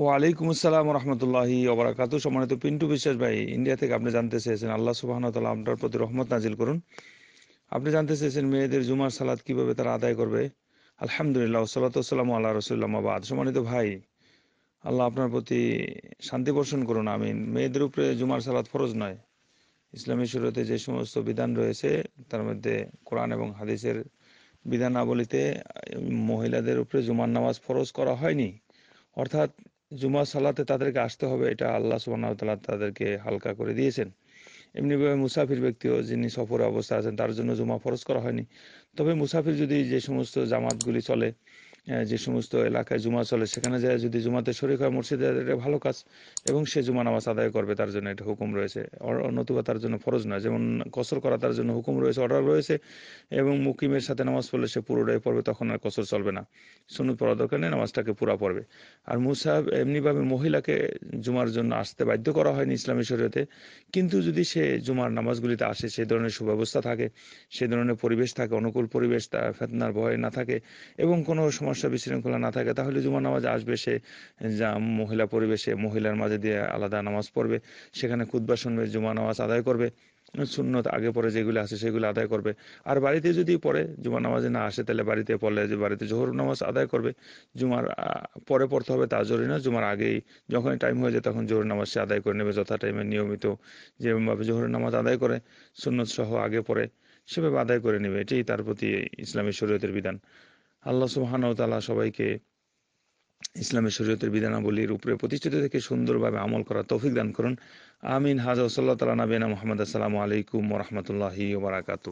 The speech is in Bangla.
ওয়ালাইকুম আসসালাম রহমতুল্লাহি ওবরাকাতু সম্মানিত পিন্টু বিশ্বাস ভাই ইন্ডিয়া থেকে আপনি জানতে চেয়েছেন আল্লাহ সুবাহনতাল্লাহ আপনার প্রতি রহমত নাজিল করুন আপনি জানতে চেয়েছেন মেয়েদের জুমার সালাদ কিভাবে তারা আদায় করবে আলহামদুলিল্লাহ সালাতাম আল্লাহ রসুল্লামাবাদ সম্মানিত ভাই আল্লাহ আপনার প্রতি শান্তি বর্ষণ করুন আমিন মেয়েদের উপরে জুমার সালাদ ফরজ নয় ইসলামী শুরুতে যে সমস্ত বিধান রয়েছে তার মধ্যে কোরআন এবং হাদিসের বিধানাবলিতে মহিলাদের উপরে জুমার নামাজ ফরজ করা হয়নি অর্থাৎ জুমা সালাতে তাদেরকে আসতে হবে এটা আল্লাহ সুবাহ তাদেরকে হালকা করে দিয়েছেন এমনিভাবে মুসাফির ব্যক্তিও যিনি সফরে অবস্থা আছেন তার জন্য জুমা ফরজ করা হয়নি তবে মুসাফির যদি যে সমস্ত জামাতগুলি চলে যে সমস্ত এলাকায় জুমা চলে সেখানে যায় যদি জুমাতে শরিক হয় মসজিদে এটা ভালো কাজ এবং সে জুমা নামাজ আদায় করবে তার জন্য এটা হুকুম রয়েছে নতুবা তার জন্য ফরজ নয় যেমন কসর করা তার জন্য হুকুম রয়েছে অর্ডার রয়েছে এবং মুকিমের সাথে নামাজ পড়লে সে পুরোটাই পড়বে তখন আর কসর চলবে না সুনুদ পড়া দরকার নেই নামাজটাকে পুরা পড়বে আর মুসাহাব এমনিভাবে মহিলাকে জুমার জন্য আসতে বাধ্য করা হয়নি ইসলামী শরীয়তে কিন্তু যদি সে জুমার নামাজগুলিতে আসে সে ধরনের সুব্যবস্থা থাকে সেই ধরনের পরিবেশ থাকে অনুকূল পরিবেশ তার ফেতনার ভয় না থাকে এবং কোনো সময় সমস্যা বিশৃঙ্খলা না থাকে তাহলে জুমার নামাজ আসবে সে যা মহিলা পরিবেশে মহিলার মাঝে দিয়ে আলাদা নামাজ পড়বে সেখানে কুদবা শুনবে জুমা নামাজ আদায় করবে সুন্নত আগে পরে যেগুলো আছে সেগুলো আদায় করবে আর বাড়িতে যদি পড়ে জুমা নামাজে না আসে তাহলে বাড়িতে পড়লে যে বাড়িতে জোহর নামাজ আদায় করবে জুমার পরে পড়তে হবে তা জরুরি না জুমার আগেই যখন টাইম হয়ে যায় তখন জোহর নামাজ সে আদায় করে নেবে যথা টাইমে নিয়মিত যেভাবে জোহর নামাজ আদায় করে সুন্নত সহ আগে পরে সেভাবে আদায় করে নেবে এটাই তার প্রতি ইসলামী শরীয়তের বিধান আল্লাহ সুবহানাহু তালা সবাইকে ইসলামের শরীয়তের বিধানাবলীর উপরে প্রতিষ্ঠিত থেকে সুন্দরভাবে আমল করা তৌফিক দান করুন আমিন হাজা সাল্লাহ তালা নাবিনা মোহাম্মদ আসসালামু আলাইকুম ওরহমতুল্লাহি ওবরাকাতু